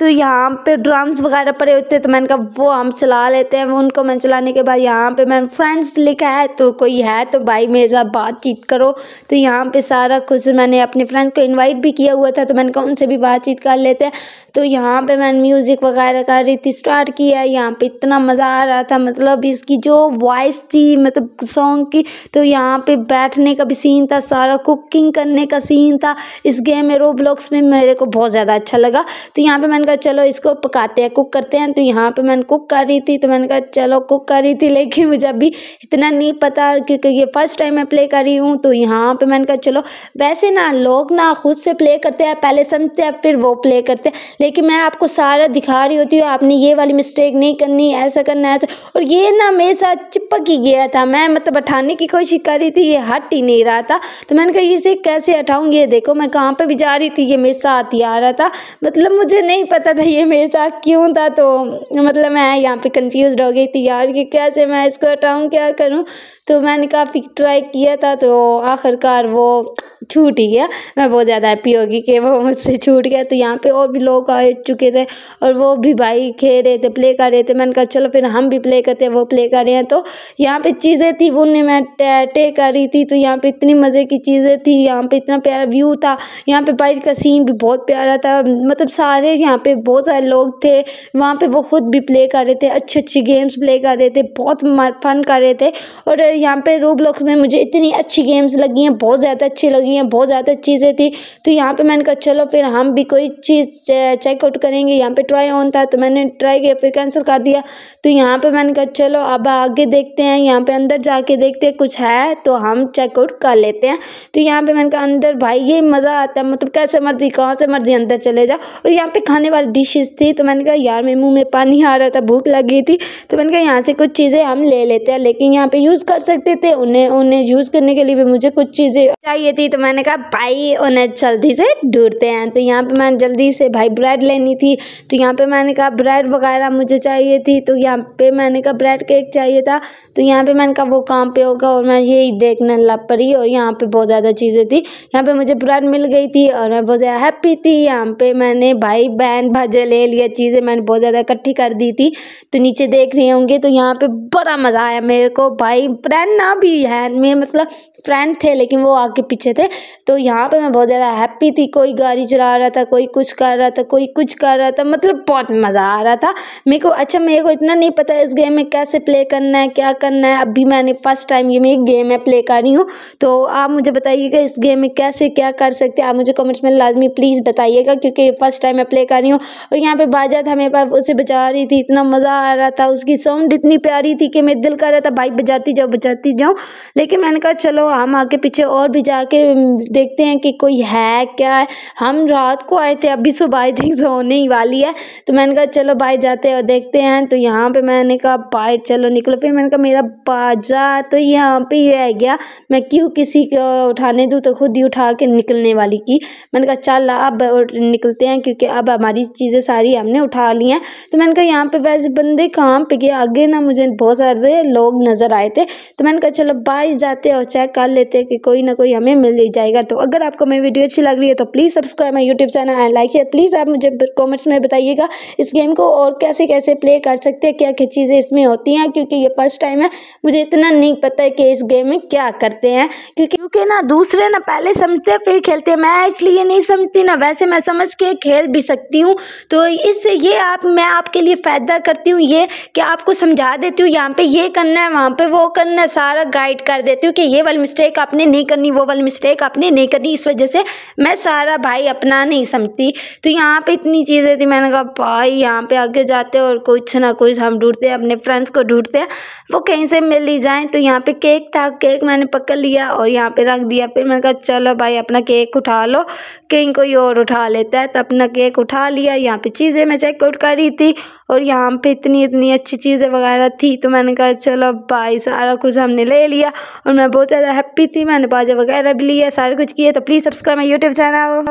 तो यहाँ पे ड्रम्स वगैरह पड़े होते हैं तो मैंने कहा वो हम चला लेते हैं उनको मैं चलाने के बाद यहाँ पे मैंने फ्रेंड्स लिखा है तो कोई है तो भाई मेरे साथ बातचीत करो तो यहाँ पे सारा कुछ मैंने अपने फ्रेंड्स को इनवाइट भी किया हुआ था तो मैंने कहा उनसे भी बातचीत कर लेते हैं तो यहाँ पर मैंने म्यूज़िक वगैरह का रीति स्टार्ट किया यहाँ पर इतना मज़ा आ रहा था मतलब इसकी जो वॉइस थी मतलब सॉन्ग की तो यहाँ पर बैठने का भी सीन था सारा कुकिंग करने का सीन था इस गेम में रो में मेरे को बहुत ज़्यादा अच्छा लगा तो यहाँ पर मैंने लगा चलो इसको पकाते हैं कुक करते हैं तो यहाँ पे मैंने कुक कर रही थी तो मैंने कहा चलो कुक कर रही थी लेकिन मुझे अभी इतना नहीं पता क्योंकि ये फ़र्स्ट टाइम मैं प्ले कर रही हूँ तो यहाँ पर मैंने कहा चलो वैसे ना लोग ना खुद से प्ले करते हैं पहले समझते हैं फिर वो प्ले करते हैं लेकिन मैं आपको सारा दिखा रही होती हूँ आपने ये वाली मिस्टेक नहीं करनी ऐसा करना ऐसा और ये ना मेरे साथ चिपक ही गया था मैं मतलब हटाने की कोशिश कर रही थी ये हट ही नहीं रहा था तो मैंने कहा इसे कैसे हटाऊँ ये देखो मैं कहाँ पर भी जा रही थी ये मेरे साथ ही आ रहा था मतलब मुझे नहीं पता पता था ये मेरे साथ क्यों था तो मतलब मैं यहाँ पे कंफ्यूज हो गई थी यार कि कैसे मैं इसको हटाऊँ क्या करूँ तो मैंने काफ़ी ट्राई किया था तो आखिरकार वो छूट ही गया मैं बहुत ज़्यादा हैप्पी होगी कि वो मुझसे छूट गया तो यहाँ पे और भी लोग आ चुके थे और वो भी भाई खेल रहे थे प्ले कर रहे थे मैंने कहा चलो फिर हम भी प्ले करते हैं वो प्ले कर रहे हैं तो यहाँ पे चीज़ें थी उन्हें मैं टे कर रही थी तो यहाँ पे इतनी मज़े की चीज़ें थी यहाँ पे इतना प्यारा व्यू था यहाँ पे बाइक का सीन भी बहुत प्यारा था मतलब सारे यहाँ पे पे बहुत सारे लोग थे वहाँ पे वो खुद भी प्ले कर रहे थे अच्छी अच्छी गेम्स प्ले कर रहे थे बहुत फन कर रहे थे और यहाँ पे रोबलॉक्स में मुझे इतनी अच्छी गेम्स लगी हैं बहुत ज़्यादा अच्छी लगी हैं बहुत ज़्यादा चीज़ें थी तो यहाँ पर मैंने कहा चलो फिर हम भी कोई चीज़ चेकआउट करेंगे यहाँ पर ट्राई ऑन था तो मैंने ट्राई किया फिर कैंसिल कर दिया तो यहाँ पर मैंने कहा चलो अब आगे देखते हैं यहाँ पर अंदर जाके देखते हैं कुछ है तो हम चेकआउट कर लेते हैं तो यहाँ पर मैंने कहा अंदर भाई ये मज़ा आता है मतलब कैसे मर्जी कहाँ से मर्जी अंदर चले जाओ और यहाँ पे खाने वाले और डिशेस थी तो मैंने कहा यार मेरे मुंह में पानी आ रहा था भूख लगी थी तो मैंने कहा यहाँ से कुछ चीज़ें हम ले लेते हैं लेकिन यहाँ पे यूज़ कर सकते थे उन्हें उन्हें यूज़ करने के लिए भी मुझे कुछ चीज़ें चाहिए थी तो मैंने कहा भाई उन्हें जल्दी से ढूंढते हैं तो यहाँ पर मैंने जल्दी से भाई ब्रेड लेनी थी तो यहाँ पर मैंने कहा ब्रेड वगैरह मुझे चाहिए थी तो यहाँ पर मैंने कहा ब्रेड केक चाहिए था तो यहाँ पर मैंने कहा वो काम पे होगा और मैं यही देखने लग पड़ी और यहाँ पर बहुत ज़्यादा चीज़ें थी यहाँ पर मुझे ब्रेड मिल गई थी और मैं बहुत ज़्यादा हैप्पी थी यहाँ पर मैंने भाई बहन पैन भजे ले लिया चीज़ें मैंने बहुत ज़्यादा इकट्ठी कर दी थी तो नीचे देख रहे होंगे तो यहाँ पे बड़ा मज़ा आया मेरे को भाई फ्रेंड ना भी है मेरे मतलब फ्रेंड थे लेकिन वो आगे पीछे थे तो यहाँ पे मैं बहुत ज़्यादा हैप्पी थी कोई गाड़ी चला रहा था कोई कुछ कर रहा था कोई कुछ कर रहा था मतलब बहुत मज़ा आ रहा था मेरे को अच्छा मेरे को इतना नहीं पता इस गेम में कैसे प्ले करना है क्या करना है अभी मैंने फर्स्ट टाइम ये मेरी गेम है प्ले कर रही हूँ तो आप मुझे बताइएगा इस गेम में कैसे क्या कर सकते आप मुझे कमेंट्स में लाजमी प्लीज़ बताइएगा क्योंकि फर्स्ट टाइम मैं प्ले कर रही हूँ और यहाँ पर बाजा था मेरे पास उसे बजा रही थी इतना मज़ा आ रहा था उसकी साउंड इतनी प्यारी थी कि मेरे दिल कर रहा था बाइक बजाती जाओ बजाती जाऊँ लेकिन मैंने कहा चलो हम आगे पीछे और भी जाके देखते हैं कि कोई है क्या है हम रात को आए थे अभी सुबह आई थिंक होने ही वाली है तो मैंने कहा चलो भाई जाते हैं और देखते हैं तो यहाँ पे मैंने कहा भाई चलो निकलो फिर मैंने कहा मेरा बाजा तो यहाँ पे ही रह गया मैं क्यों किसी को उठाने दूँ तो खुद ही उठा के निकलने वाली की मैंने कहा चल अब निकलते हैं क्योंकि अब हमारी चीज़ें सारी हमने उठा ली हैं तो मैंने कहा यहाँ पर वैसे बंदे काम पे गए आगे ना मुझे बहुत सारे लोग नज़र आए थे तो मैंने कहा चलो बाहर जाते और चेक निकाल लेते हैं कि कोई ना कोई हमें मिल ही जाएगा तो अगर आपको मेरी वीडियो अच्छी लग रही है तो please subscribe my YouTube channel and like है प्लीज़ आप मुझे कॉमेंट्स में बताइएगा इस गेम को और कैसे कैसे प्ले कर सकते हैं क्या क्या चीज़ें इसमें होती हैं क्योंकि ये फर्स्ट टाइम है मुझे इतना नहीं पता है कि इस गेम में क्या करते हैं क्योंकि क्योंकि ना दूसरे ना पहले समझते फिर खेलते मैं इसलिए नहीं समझती ना वैसे मैं समझ के खेल भी सकती हूँ तो इससे ये आप मैं आपके लिए फ़ायदा करती हूँ ये कि आपको समझा देती हूँ यहाँ पे ये करना है वहाँ पे वो करना है सारा गाइड कर देती हूँ कि ये वाली मिस्टेक आपने नहीं करनी वो वाली मिस्टेक आपने नहीं करनी इस वजह से मैं सारा भाई अपना नहीं समझती तो यहाँ पे इतनी चीज़ें थी मैंने कहा भाई यहाँ पे आगे जाते और कुछ ना कुछ हम ढूंढते हैं अपने फ्रेंड्स को ढूंढते हैं वो कहीं से मिल ही जाएँ तो यहाँ पे केक था केक मैंने पकड़ लिया और यहाँ पे रख दिया फिर मैंने कहा चलो भाई अपना केक उठा लो कहीं कोई और उठा लेता है तो अपना केक उठा लिया यहाँ पर चीज़ें मैं चेकआउट कर रही थी और यहाँ पर इतनी इतनी अच्छी चीज़ें वगैरह थी तो मैंने कहा चलो भाई सारा कुछ हमने ले लिया और मैं बहुत ज़्यादा हैप्पी थी मैंने बाजा वगैरह भी लिया सारे कुछ किया तो please subscribe my YouTube channel